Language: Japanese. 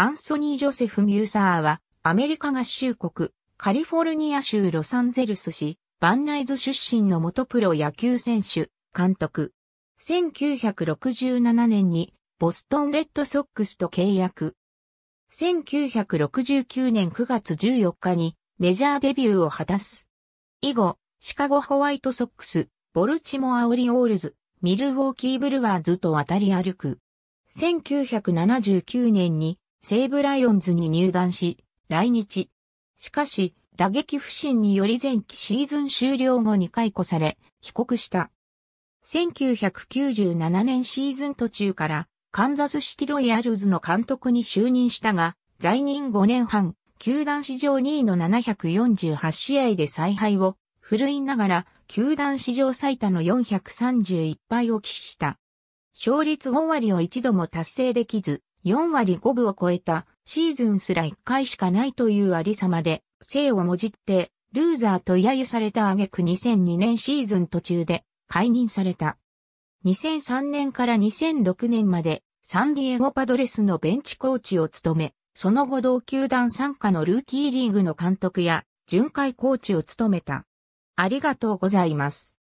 アンソニー・ジョセフ・ミューサーは、アメリカ合衆国、カリフォルニア州ロサンゼルス市、バンナイズ出身の元プロ野球選手、監督。1967年に、ボストンレッドソックスと契約。1969年9月14日に、メジャーデビューを果たす。以後、シカゴホワイトソックス、ボルチモアオリオールズ、ミルウォーキーブルワーズと渡り歩く。1979年に西武ライオンズに入団し、来日。しかし、打撃不振により前期シーズン終了後に解雇され、帰国した。1997年シーズン途中から、カンザスシティロイヤルズの監督に就任したが、在任5年半、球団史上2位の748試合で采配を、振るいながら、球団史上最多の431敗を喫した。勝率5割を一度も達成できず、4割5分を超えたシーズンすら1回しかないというありさまで、生をもじって、ルーザーと揶揄された挙句2002年シーズン途中で解任された。2003年から2006年までサンディエゴパドレスのベンチコーチを務め、その後同球団参加のルーキーリーグの監督や巡回コーチを務めた。ありがとうございます。